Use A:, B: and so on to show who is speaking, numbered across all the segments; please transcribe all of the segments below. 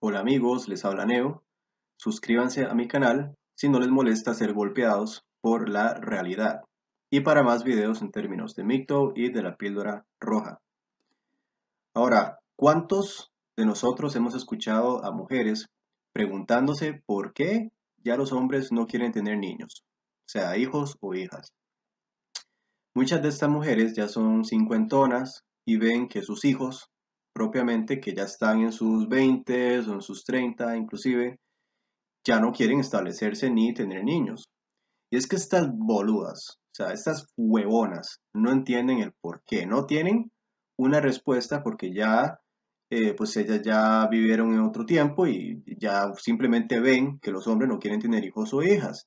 A: Hola amigos, les habla Neo. Suscríbanse a mi canal si no les molesta ser golpeados por la realidad. Y para más videos en términos de micto y de la píldora roja. Ahora, ¿cuántos de nosotros hemos escuchado a mujeres preguntándose por qué ya los hombres no quieren tener niños, sea hijos o hijas? Muchas de estas mujeres ya son cincuentonas y ven que sus hijos propiamente que ya están en sus 20 o en sus 30 inclusive, ya no quieren establecerse ni tener niños. Y es que estas boludas, o sea, estas huevonas, no entienden el por qué, no tienen una respuesta porque ya, eh, pues ellas ya vivieron en otro tiempo y ya simplemente ven que los hombres no quieren tener hijos o hijas.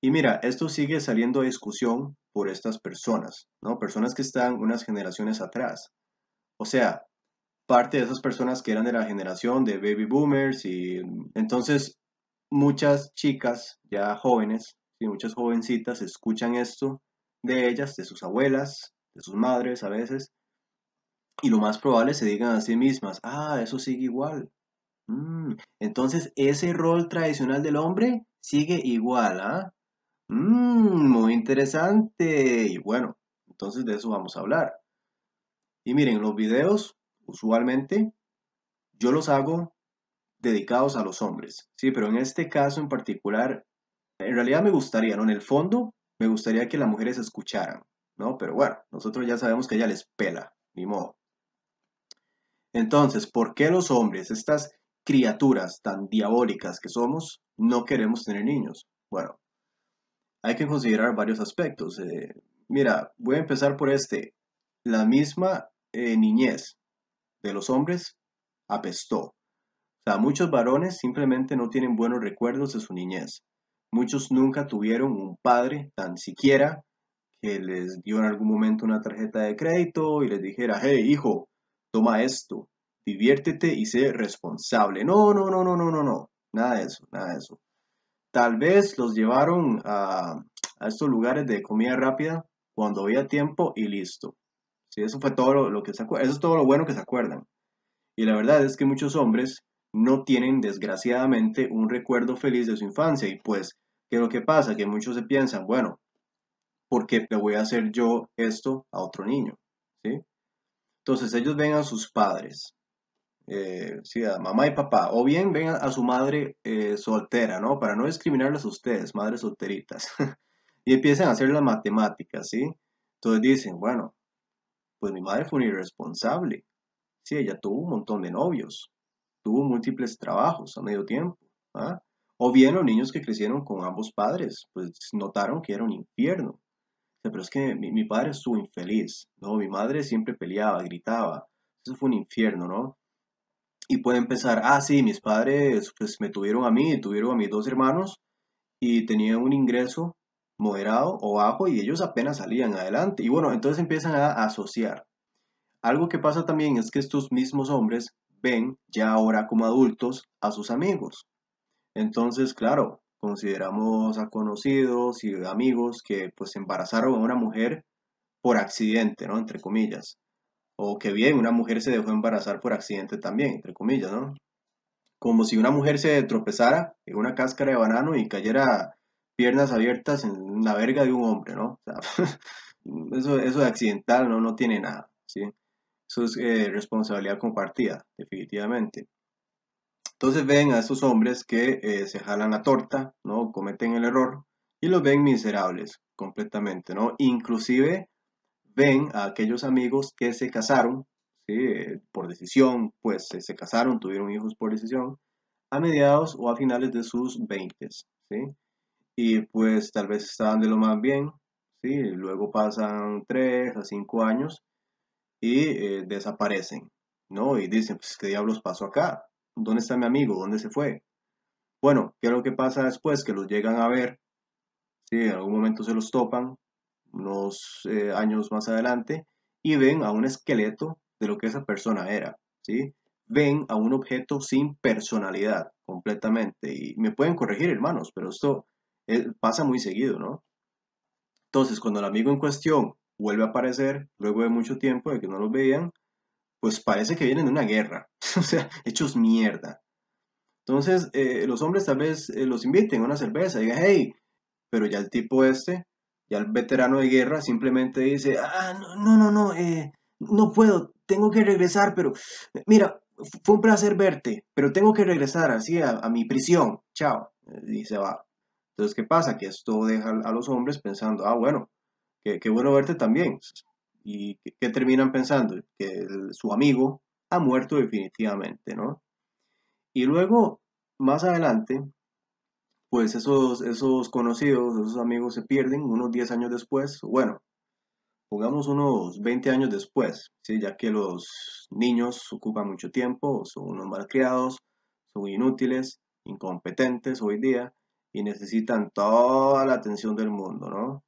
A: Y mira, esto sigue saliendo a discusión por estas personas, ¿no? Personas que están unas generaciones atrás. O sea, parte de esas personas que eran de la generación de baby boomers y entonces muchas chicas ya jóvenes y muchas jovencitas escuchan esto de ellas, de sus abuelas, de sus madres a veces y lo más probable se digan a sí mismas, ah, eso sigue igual. Mm, entonces ese rol tradicional del hombre sigue igual, ¿ah? Mm, muy interesante. Y bueno, entonces de eso vamos a hablar. Y miren, los videos usualmente yo los hago dedicados a los hombres, ¿sí? Pero en este caso en particular, en realidad me gustaría, ¿no? En el fondo, me gustaría que las mujeres escucharan, ¿no? Pero bueno, nosotros ya sabemos que ella les pela, ni modo. Entonces, ¿por qué los hombres, estas criaturas tan diabólicas que somos, no queremos tener niños? Bueno, hay que considerar varios aspectos. Eh, mira, voy a empezar por este. La misma eh, niñez, de los hombres apestó. O sea, muchos varones simplemente no tienen buenos recuerdos de su niñez. Muchos nunca tuvieron un padre, tan siquiera, que les dio en algún momento una tarjeta de crédito y les dijera, hey hijo, toma esto, diviértete y sé responsable. No, no, no, no, no, no, no. Nada de eso, nada de eso. Tal vez los llevaron a, a estos lugares de comida rápida cuando había tiempo y listo eso fue todo lo, que es todo lo bueno que se acuerdan. Y la verdad es que muchos hombres no tienen desgraciadamente un recuerdo feliz de su infancia y pues, ¿qué es lo que pasa? Que muchos se piensan, bueno, ¿por qué le voy a hacer yo esto a otro niño? ¿Sí? Entonces ellos ven a sus padres, eh, a mamá y papá, o bien ven a, su madre eh, soltera, ¿no? Para no discriminarles a ustedes, madres solteritas. y empiezan a hacer las matemáticas, ¿sí? Entonces dicen, bueno, pues mi madre fue un irresponsable. Sí, ella tuvo un montón de novios, tuvo múltiples trabajos a medio tiempo. ¿ah? O bien los niños que crecieron con ambos padres, pues notaron que era un infierno. Pero es que mi, padre estuvo infeliz, ¿no? Mi madre siempre peleaba, gritaba. Eso fue un infierno, ¿no? Y pueden pensar, ah, sí, mis padres pues, me tuvieron a mí, tuvieron a mis dos hermanos y tenía un ingreso moderado o bajo y ellos apenas salían adelante. Y bueno, entonces empiezan a asociar. Algo que pasa también es que estos mismos hombres ven ya ahora como adultos a sus amigos. Entonces, claro, consideramos a conocidos y amigos que pues embarazaron a una mujer por accidente, ¿no? Entre comillas. O que bien, una mujer se dejó embarazar por accidente también, entre comillas, ¿no? Como si una mujer se tropezara en una cáscara de banano y cayera piernas abiertas en la verga de un hombre, ¿no? eso, eso accidental no, no tiene nada, ¿sí? Eso es eh, responsabilidad compartida, definitivamente. Entonces ven a esos hombres que eh, se jalan la torta, ¿no? Cometen el error y los ven miserables completamente, ¿no? Inclusive ven a aquellos amigos que se casaron, ¿sí? Eh, por decisión, pues se casaron, tuvieron hijos por decisión, a mediados o a finales de sus 20, ¿sí? y pues tal vez estaban de lo más bien, ¿sí? luego pasan 3 a 5 años y eh, desaparecen, ¿no? Y dicen, pues, ¿qué diablos pasó acá? ¿Dónde está mi amigo? ¿Dónde se fue? Bueno, ¿qué es lo que pasa después? Que los llegan a ver, ¿sí? En algún momento se los topan, unos eh, años más adelante, y ven a un esqueleto de lo que esa persona era, ¿sí? Ven a un objeto sin personalidad completamente. Y me pueden corregir, hermanos, pero esto eh, pasa muy seguido, ¿no? Entonces, cuando el amigo en cuestión vuelve a aparecer, luego de mucho tiempo de que no los veían, pues parece que vienen de una guerra, o sea, hechos mierda. Entonces, eh, los hombres tal vez eh, los inviten a una cerveza, digan, hey, pero ya el tipo este, ya el veterano de guerra, simplemente dice, ah, no, no, no, no puedo, tengo que regresar, pero mira, fue un placer verte, pero tengo que regresar así a mi prisión, chao, y se va. Entonces, ¿qué pasa? Que esto deja a los hombres pensando, ah, bueno, qué, bueno verte también. ¿Y qué, terminan pensando? Que su amigo ha muerto definitivamente, ¿no? Y luego, más adelante, pues esos, esos conocidos, esos amigos se pierden unos 10 años después, bueno, pongamos unos 20 años después, ¿sí? ya que los niños ocupan mucho tiempo, son unos malcriados, son inútiles, incompetentes hoy día, y necesitan toda la atención del mundo, ¿no?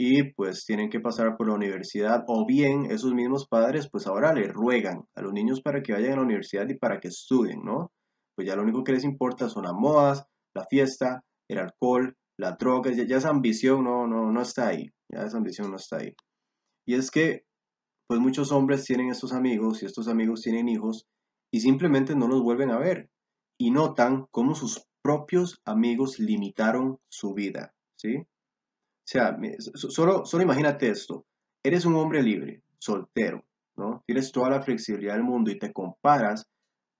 A: Y pues tienen que pasar por la universidad o bien esos mismos padres pues ahora le ruegan a los niños para que vayan a la universidad y para que estudien, ¿no? Pues ya lo único que les importa son las modas, la fiesta, el alcohol, la droga, ya, esa ambición no, no, no está ahí, ya esa ambición no está ahí. Y es que pues muchos hombres tienen estos amigos y estos amigos tienen hijos y simplemente no los vuelven a ver y notan cómo sus propios amigos limitaron su vida, ¿sí? O sea, solo, solo imagínate esto. Eres un hombre libre, soltero, ¿no? Tienes toda la flexibilidad del mundo y te comparas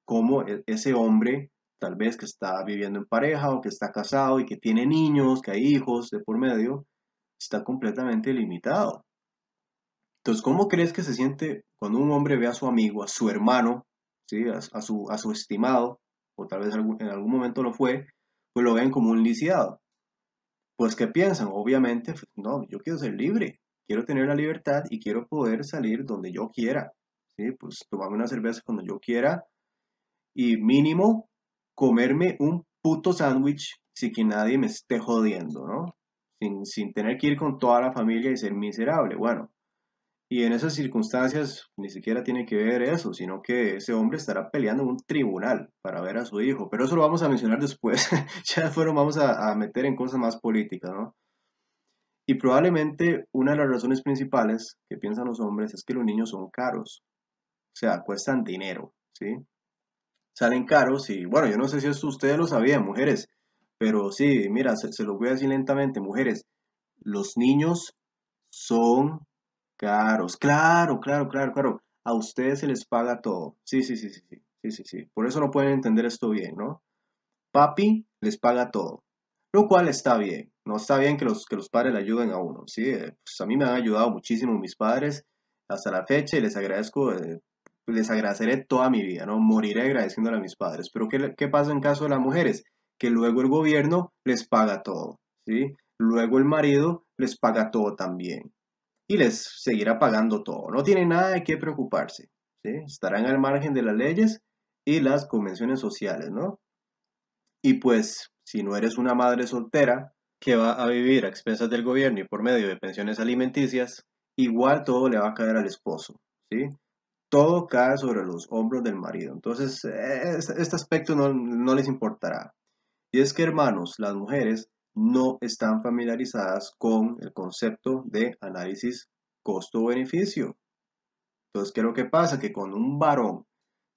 A: como e, ese hombre, tal vez que está viviendo en pareja o que está casado y que tiene niños, que hay hijos de por medio, está completamente limitado. Entonces, ¿cómo crees que se siente cuando un hombre ve a su amigo, a su hermano, ¿sí? a, su, a su estimado, o tal vez en algún momento lo fue, pues lo ven como un lisiado. Pues ¿qué piensan? Obviamente, pues, no, yo quiero ser libre, quiero tener la libertad y quiero poder salir donde yo quiera, ¿sí? Pues tomarme una cerveza cuando yo quiera y mínimo comerme un puto sándwich sin que nadie me esté jodiendo, ¿no? Sin, sin tener que ir con toda la familia y ser miserable. Bueno, y en esas circunstancias ni siquiera tiene que ver eso, sino que ese hombre estará peleando en un tribunal para ver a su hijo. Pero eso lo vamos a mencionar después. ya fueron, vamos a, meter en cosas más políticas, ¿no? Y probablemente una de las razones principales que piensan los hombres es que los niños son caros. O sea, cuestan dinero, ¿sí? Salen caros y, bueno, yo no sé si ustedes lo sabían, mujeres, pero sí, mira, se, se lo voy a decir lentamente, mujeres, los niños son Caros, claro, claro, claro, claro. A ustedes se les paga todo. Sí, sí, sí, sí, sí, sí, sí, Por eso no pueden entender esto bien, ¿no? Papi les paga todo. Lo cual está bien. No está bien que los, que los padres le ayuden a uno, ¿sí? Eh, pues, a mí me han ayudado muchísimo mis padres hasta la fecha y les agradezco, eh, les agradeceré toda mi vida, ¿no? Moriré agradeciéndole a mis padres. Pero ¿qué, pasa en caso de las mujeres? Que luego el gobierno les paga todo, ¿sí? Luego el marido les paga todo también y les seguirá pagando todo. No tienen nada de qué preocuparse. Estarán al margen de las leyes y las convenciones sociales, ¿no? Y pues, si no eres una madre soltera que va a vivir a expensas del gobierno y por medio de pensiones alimenticias, igual todo le va a caer al esposo, ¿sí? Todo cae sobre los hombros del marido. Entonces, este aspecto no, no les importará. Y es que, hermanos, las mujeres no están familiarizadas con el concepto de análisis costo-beneficio. Entonces, ¿qué es lo que pasa? Que cuando un varón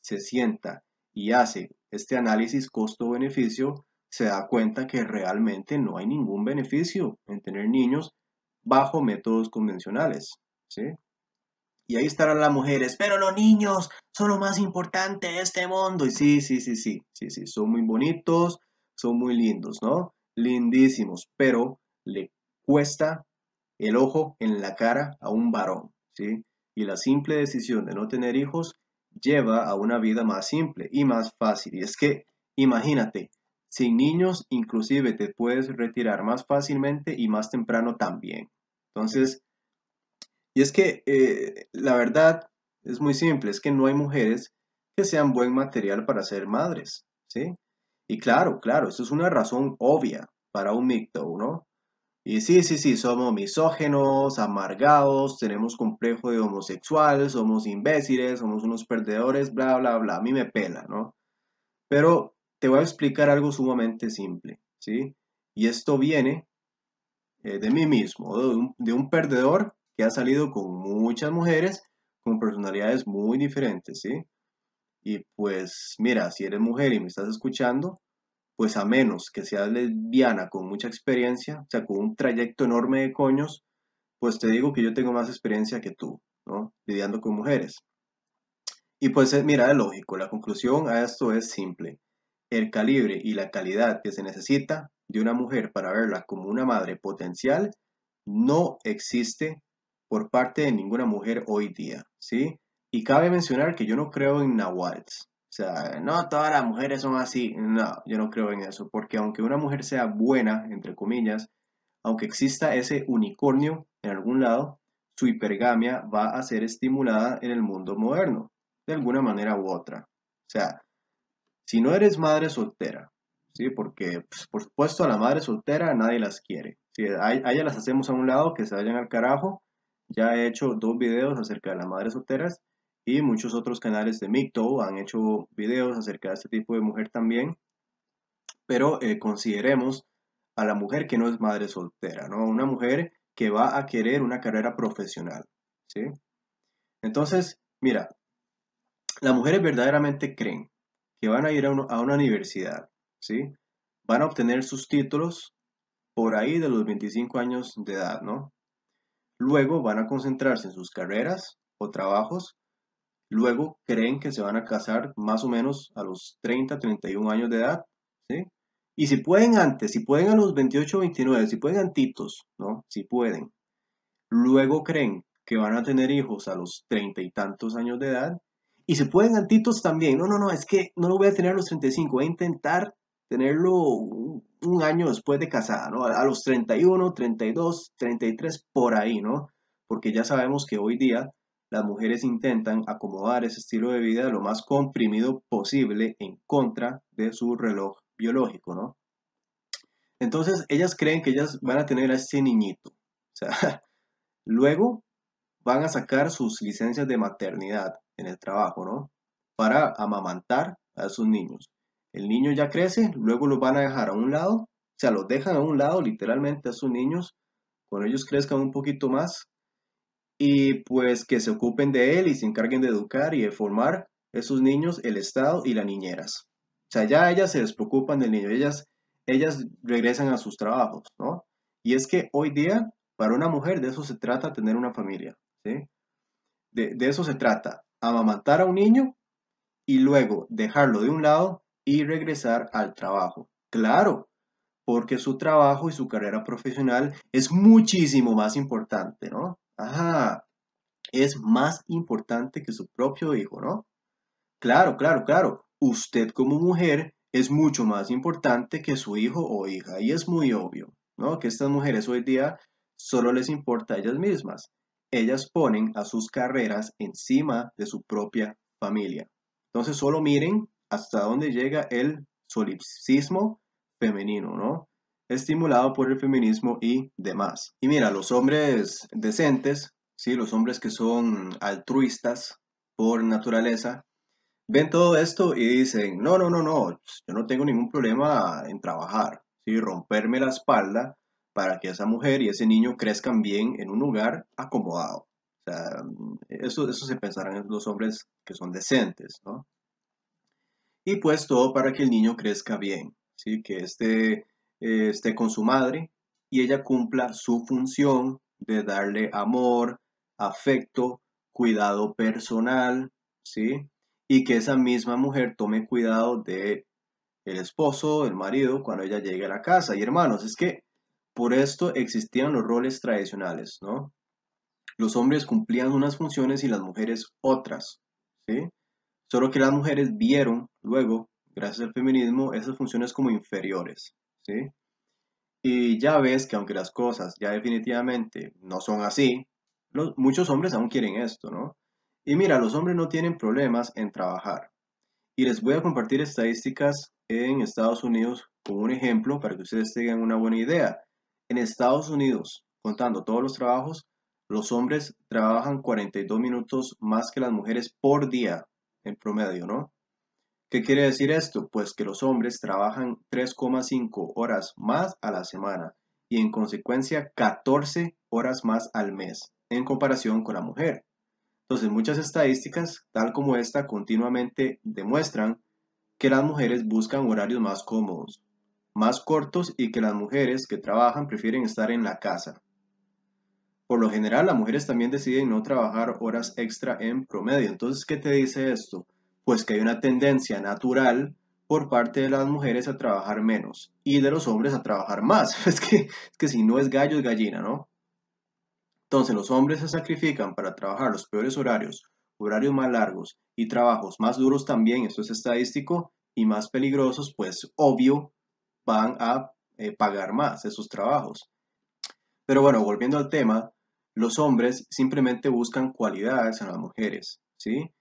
A: se sienta y hace este análisis costo-beneficio, se da cuenta que realmente no hay ningún beneficio en tener niños bajo métodos convencionales. ¿sí? Y ahí estarán las mujeres, pero los niños son lo más importante de este mundo. Y sí, sí, sí, sí, sí, sí, son muy bonitos, son muy lindos, ¿no? lindísimos, pero le cuesta el ojo en la cara a un varón, ¿sí? Y la simple decisión de no tener hijos lleva a una vida más simple y más fácil. Y es que, imagínate, sin niños inclusive te puedes retirar más fácilmente y más temprano también. Entonces, y es que eh, la verdad es muy simple, es que no hay mujeres que sean buen material para ser madres, ¿sí? Y claro, claro, eso es una razón obvia para un MGTOW, ¿no? Y sí, sí, sí, somos misógenos, amargados, tenemos complejo de homosexual, somos imbéciles, somos unos perdedores, bla, bla, bla, a mí me pela, ¿no? Pero te voy a explicar algo sumamente simple, ¿sí? Y esto viene eh, de mí mismo, de de un perdedor que ha salido con muchas mujeres con personalidades muy diferentes, ¿sí? Y pues mira, si eres mujer y me estás escuchando, pues a menos que seas lesbiana con mucha experiencia, o sea, con un trayecto enorme de coños, pues te digo que yo tengo más experiencia que tú, ¿no? Lidiando con mujeres. Y pues eh, mira, es lógico, la conclusión a esto es simple. El calibre y la calidad que se necesita de una mujer para verla como una madre potencial no existe por parte de ninguna mujer hoy día, ¿sí? Y cabe mencionar que yo no creo en Nahuatl. O sea, no todas las mujeres son así. No, yo no creo en eso. Porque aunque una mujer sea buena, entre comillas, aunque exista ese unicornio en algún lado, su hipergamia va a ser estimulada en el mundo moderno, de alguna manera u otra. O sea, si no eres madre soltera, ¿sí? porque pues, por supuesto a la madre soltera nadie las quiere. Si a, ella las hacemos a un lado, que se vayan al carajo. Ya he hecho dos videos acerca de las madres solteras muchos otros canales de Micto han hecho videos acerca de este tipo de mujer también, pero eh, consideremos a la mujer que no es madre soltera, ¿no? Una mujer que va a querer una carrera profesional, ¿sí? Entonces, mira, las mujeres verdaderamente creen que van a ir a, a una universidad, ¿sí? Van a obtener sus títulos por ahí de los 25 años de edad, ¿no? Luego van a concentrarse en sus carreras o trabajos Luego creen que se van a casar más o menos a los 30, 31 años de edad, ¿sí? Y si pueden antes, si pueden a los 28, 29, si pueden antitos, ¿no? Si pueden. Luego creen que van a tener hijos a los 30 y tantos años de edad. Y si pueden antitos también. No, no, no, es que no lo voy a tener a los 35, voy a intentar tenerlo un año después de casada, ¿no? A los 31, 32, 33, por ahí, ¿no? Porque ya sabemos que hoy día las mujeres intentan acomodar ese estilo de vida lo más comprimido posible en contra de su reloj biológico, ¿no? Entonces, ellas creen que ellas van a tener a ese niñito. O sea, luego van a sacar sus licencias de maternidad en el trabajo, ¿no? Para amamantar a sus niños. El niño ya crece, luego lo van a dejar a un lado, o sea, los dejan a un lado literalmente a sus niños. Cuando ellos crezcan un poquito más, y pues que se ocupen de él y se encarguen de educar y de formar esos niños, el Estado y las niñeras. O sea, ya ellas se despreocupan del niño, ellas, ellas regresan a sus trabajos, ¿no? Y es que hoy día, para una mujer, de eso se trata tener una familia, ¿sí? De, de eso se trata, amamantar a un niño y luego dejarlo de un lado y regresar al trabajo. Claro, porque su trabajo y su carrera profesional es muchísimo más importante, ¿no? Ajá, es más importante que su propio hijo, ¿no? Claro, claro, claro. Usted como mujer es mucho más importante que su hijo o hija. Y es muy obvio, ¿no? Que estas mujeres hoy día solo les importa a ellas mismas. Ellas ponen a sus carreras encima de su propia familia. Entonces solo miren hasta dónde llega el solipsismo femenino, ¿no? estimulado por el feminismo y demás. Y mira, los hombres decentes, ¿sí? los hombres que son altruistas por naturaleza, ven todo esto y dicen, no, no, no, no, yo no tengo ningún problema en trabajar, ¿sí? romperme la espalda para que esa mujer y ese niño crezcan bien en un lugar acomodado. O sea, eso, eso se pensarán los hombres que son decentes, ¿no? Y pues todo para que el niño crezca bien, ¿sí? Que este eh, esté con su madre y ella cumpla su función de darle amor, afecto, cuidado personal, ¿sí? Y que esa misma mujer tome cuidado de el esposo, el marido, cuando ella llegue a la casa. Y hermanos, es que por esto existían los roles tradicionales, ¿no? Los hombres cumplían unas funciones y las mujeres otras, ¿sí? Solo que las mujeres vieron luego, gracias al feminismo, esas funciones como inferiores, y ya ves que aunque las cosas ya definitivamente no son así, muchos hombres aún quieren esto, ¿no? Y mira, los hombres no tienen problemas en trabajar. Y les voy a compartir estadísticas en Estados Unidos con un ejemplo para que ustedes tengan una buena idea. En Estados Unidos, contando todos los trabajos, los hombres trabajan 42 minutos más que las mujeres por día, en promedio, ¿no? ¿Qué quiere decir esto? Pues que los hombres trabajan 3,5 horas más a la semana y en consecuencia 14 horas más al mes en comparación con la mujer. Entonces muchas estadísticas, tal como esta, continuamente demuestran que las mujeres buscan horarios más cómodos, más cortos y que las mujeres que trabajan prefieren estar en la casa. Por lo general, las mujeres también deciden no trabajar horas extra en promedio. Entonces, ¿qué te dice esto? pues que hay una tendencia natural por parte de las mujeres a trabajar menos y de los hombres a trabajar más. Es que, que si no es gallo es gallina, ¿no? Entonces los hombres se sacrifican para trabajar los peores horarios, horarios más largos y trabajos más duros también, eso es estadístico, y más peligrosos, pues obvio van a eh, pagar más esos trabajos. Pero bueno, volviendo al tema, los hombres simplemente buscan cualidades en las mujeres, ¿sí?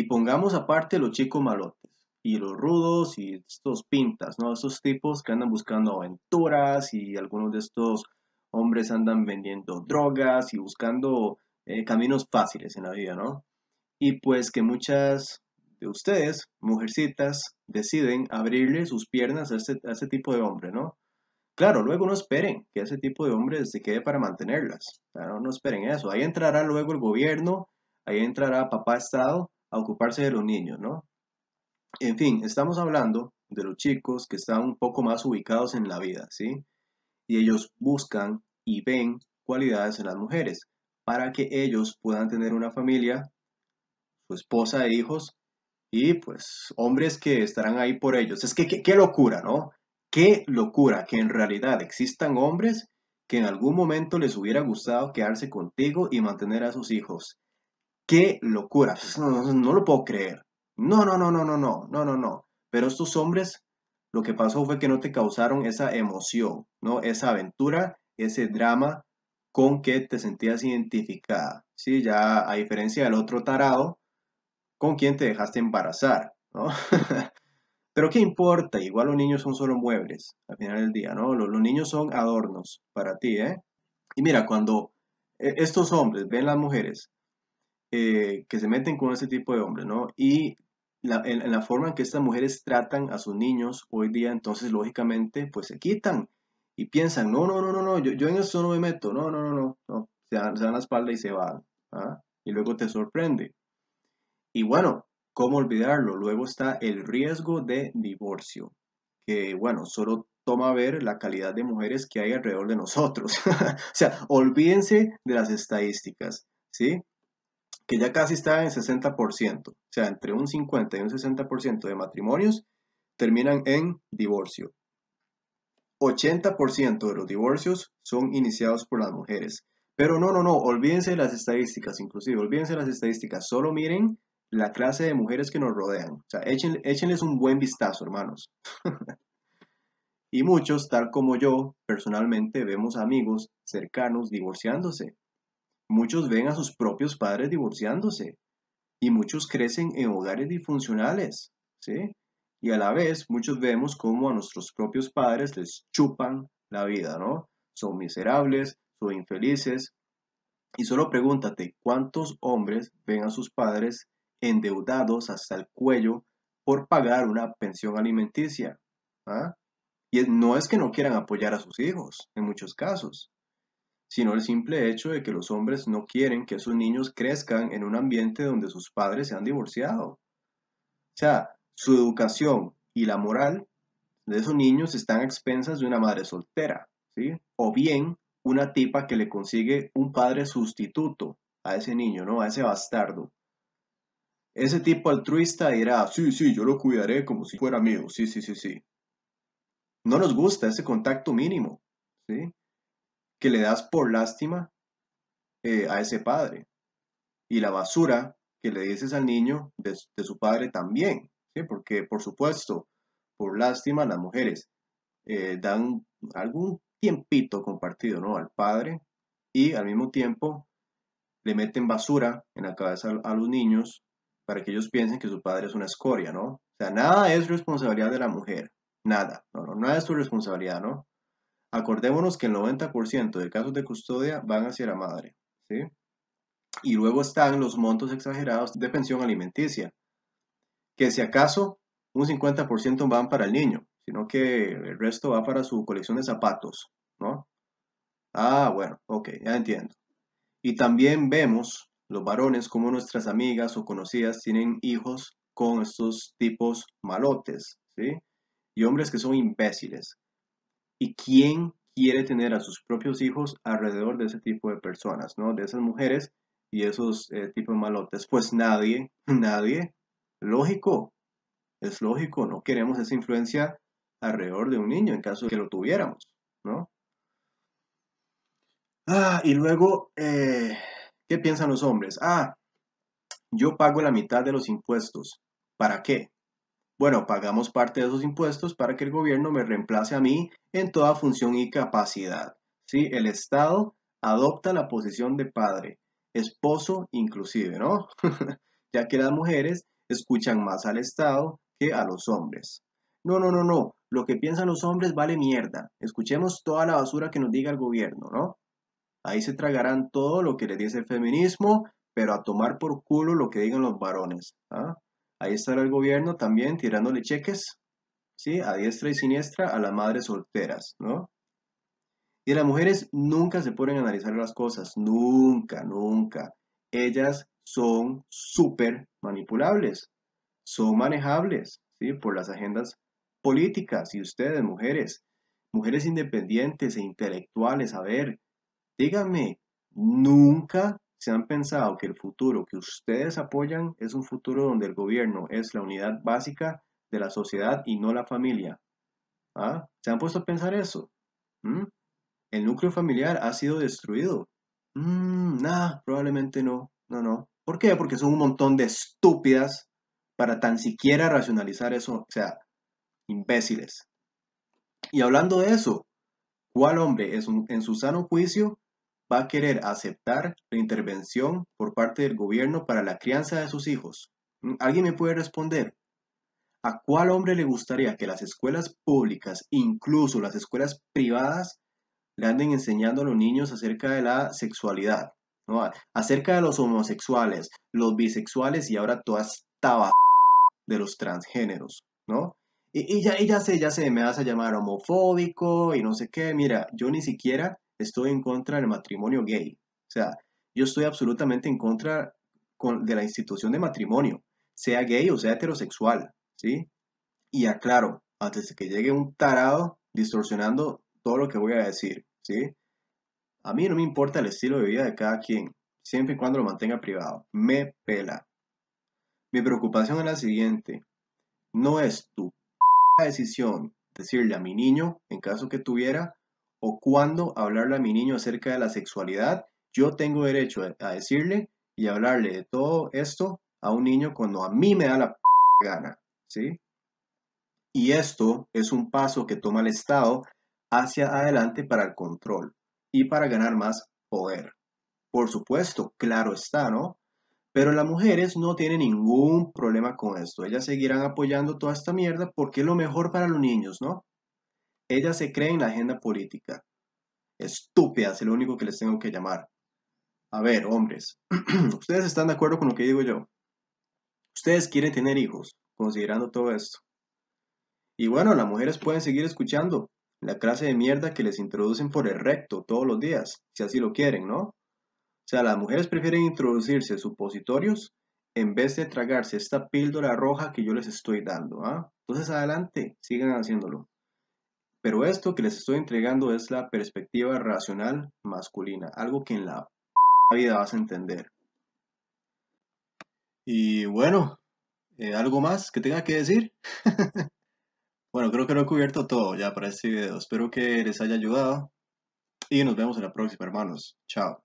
A: Y pongamos aparte los chicos malotes y los rudos y estos pintas, ¿no? Estos tipos que andan buscando aventuras y algunos de estos hombres andan vendiendo drogas y buscando eh, caminos fáciles en la vida, ¿no? Y pues que muchas de ustedes, mujercitas, deciden abrirle sus piernas a ese este tipo de hombre, ¿no? Claro, luego no esperen que ese tipo de hombre se quede para mantenerlas. Claro, no esperen eso. Ahí entrará luego el gobierno, ahí entrará papá Estado a ocuparse de los niños, ¿no? En fin, estamos hablando de los chicos que están un poco más ubicados en la vida, ¿sí? Y ellos buscan y ven cualidades en las mujeres para que ellos puedan tener una familia, su esposa e hijos y pues hombres que estarán ahí por ellos. Es que qué locura, ¿no? Qué locura que en realidad existan hombres que en algún momento les hubiera gustado quedarse contigo y mantener a sus hijos. Qué locura, no, lo puedo creer. No, no, no, no, no, no, no, no, no. Pero estos hombres, lo que pasó fue que no te causaron esa emoción, ¿no? Esa aventura, ese drama con que te sentías identificada, ¿sí? Ya a diferencia del otro tarado, con quien te dejaste embarazar, ¿no? Pero qué importa, igual los niños son solo muebles al final del día, ¿no? Los, los niños son adornos para ti, ¿eh? Y mira, cuando eh, estos hombres ven las mujeres eh, que se meten con ese tipo de hombres, ¿no? Y la, en, la forma en que estas mujeres tratan a sus niños hoy día, entonces lógicamente pues se quitan y piensan, no, no, no, no, no, yo, en eso no me meto, no, no, no, no, Se, dan, la espalda y se van, ¿ah? y luego te sorprende. Y bueno, ¿cómo olvidarlo? Luego está el riesgo de divorcio, que bueno, solo toma a ver la calidad de mujeres que hay alrededor de nosotros. o sea, olvídense de las estadísticas, ¿sí? que ya casi está en 60%, o sea, entre un 50 y un 60% de matrimonios terminan en divorcio. 80% de los divorcios son iniciados por las mujeres. Pero no, no, no, olvídense de las estadísticas, inclusive, olvídense de las estadísticas, solo miren la clase de mujeres que nos rodean. O sea, échenles un buen vistazo, hermanos. y muchos, tal como yo, personalmente vemos amigos cercanos divorciándose. Muchos ven a sus propios padres divorciándose y muchos crecen en hogares disfuncionales, ¿sí? Y a la vez muchos vemos cómo a nuestros propios padres les chupan la vida, ¿no? Son miserables, son infelices. Y solo pregúntate, ¿cuántos hombres ven a sus padres endeudados hasta el cuello por pagar una pensión alimenticia? ¿Ah? Y no es que no quieran apoyar a sus hijos, en muchos casos, sino el simple hecho de que los hombres no quieren que sus niños crezcan en un ambiente donde sus padres se han divorciado. O sea, su educación y la moral de esos niños están a expensas de una madre soltera, ¿sí? O bien una tipa que le consigue un padre sustituto a ese niño, ¿no? A ese bastardo. Ese tipo altruista dirá, sí, sí, yo lo cuidaré como si fuera mío, sí, sí, sí, sí. No nos gusta ese contacto mínimo, ¿sí? que le das por lástima eh, a ese padre. Y la basura que le dices al niño de, su padre también, ¿sí? porque por supuesto, por lástima las mujeres eh, dan algún tiempito compartido ¿no? al padre y al mismo tiempo le meten basura en la cabeza a, los niños para que ellos piensen que su padre es una escoria, ¿no? O sea, nada es responsabilidad de la mujer, nada, no, no, nada es su responsabilidad, ¿no? Acordémonos que el 90% de casos de custodia van hacia la madre, ¿sí? Y luego están los montos exagerados de pensión alimenticia, que si acaso un 50% van para el niño, sino que el resto va para su colección de zapatos, ¿no? Ah, bueno, ok, ya entiendo. Y también vemos los varones como nuestras amigas o conocidas tienen hijos con estos tipos malotes, ¿sí? Y hombres que son imbéciles, ¿Y quién quiere tener a sus propios hijos alrededor de ese tipo de personas, ¿no? De esas mujeres y esos eh, tipos malotes. Pues nadie, nadie. Lógico, es lógico, no queremos esa influencia alrededor de un niño en caso de que lo tuviéramos, ¿no? Ah, y luego, eh, ¿qué piensan los hombres? Ah, yo pago la mitad de los impuestos. ¿Para qué? Bueno, pagamos parte de esos impuestos para que el gobierno me reemplace a mí en toda función y capacidad. ¿sí? El Estado adopta la posición de padre, esposo inclusive, ¿no? ya que las mujeres escuchan más al Estado que a los hombres. No, no, no, no. Lo que piensan los hombres vale mierda. Escuchemos toda la basura que nos diga el gobierno, ¿no? Ahí se tragarán todo lo que les dice el feminismo, pero a tomar por culo lo que digan los varones. ¿ah? Ahí estará el gobierno también tirándole cheques, ¿sí? A diestra y siniestra a las madres solteras, ¿no? Y las mujeres nunca se ponen a analizar las cosas, nunca, nunca. Ellas son súper manipulables, son manejables, ¿sí? Por las agendas políticas y ustedes, mujeres, mujeres independientes e intelectuales, a ver, díganme, nunca ¿Se han pensado que el futuro que ustedes apoyan es un futuro donde el gobierno es la unidad básica de la sociedad y no la familia. ¿Ah? ¿Se han puesto a pensar eso? ¿Mm? ¿El núcleo familiar ha sido destruido? Mm, probablemente no. No, no. ¿Por qué? Porque son un montón de estúpidas para tan siquiera racionalizar eso. O sea, imbéciles. Y hablando de eso, ¿cuál hombre es en su sano juicio va a querer aceptar la intervención por parte del gobierno para la crianza de sus hijos? Mm, ¿Alguien me puede responder? ¿A cuál hombre le gustaría que las escuelas públicas, incluso las escuelas privadas, le anden enseñando a los niños acerca de la sexualidad? ¿no? Acerca de los homosexuales, los bisexuales y ahora toda esta de los transgéneros, ¿no? Y, ya, y ya sé, ya sé, me vas a llamar homofóbico y no sé qué. Mira, yo ni siquiera estoy en contra del matrimonio gay. O sea, yo estoy absolutamente en contra de la institución de matrimonio, sea gay o sea heterosexual, ¿sí? Y aclaro, antes de que llegue un tarado distorsionando todo lo que voy a decir, ¿sí? A mí no me importa el estilo de vida de cada quien, siempre y cuando lo mantenga privado. Me pela. Mi preocupación es la siguiente. No es tu decisión decirle a mi niño, en caso que tuviera, o cuando hablarle a mi niño acerca de la sexualidad. Yo tengo derecho a decirle y hablarle de todo esto a un niño cuando a mí me da la gana, ¿sí? Y esto es un paso que toma el Estado hacia adelante para el control y para ganar más poder. Por supuesto, claro está, ¿no? Pero las mujeres no tienen ningún problema con esto. Ellas seguirán apoyando toda esta mierda porque es lo mejor para los niños, ¿no? Ella se cree en la agenda política. Estúpidas, es lo único que les tengo que llamar. A ver, hombres, ustedes están de acuerdo con lo que digo yo. Ustedes quieren tener hijos, considerando todo esto. Y bueno, las mujeres pueden seguir escuchando la clase de mierda que les introducen por el recto todos los días, si así lo quieren, ¿no? O sea, las mujeres prefieren introducirse supositorios en vez de tragarse esta píldora roja que yo les estoy dando, ¿ah? Entonces adelante, sigan haciéndolo. Pero esto que les estoy entregando es la perspectiva racional masculina, algo que en la vida vas a entender. Y bueno, eh, ¿algo más que tenga que decir? bueno, creo que lo he cubierto todo ya para este video. Espero que les haya ayudado. Y nos vemos en la próxima, hermanos. Chao.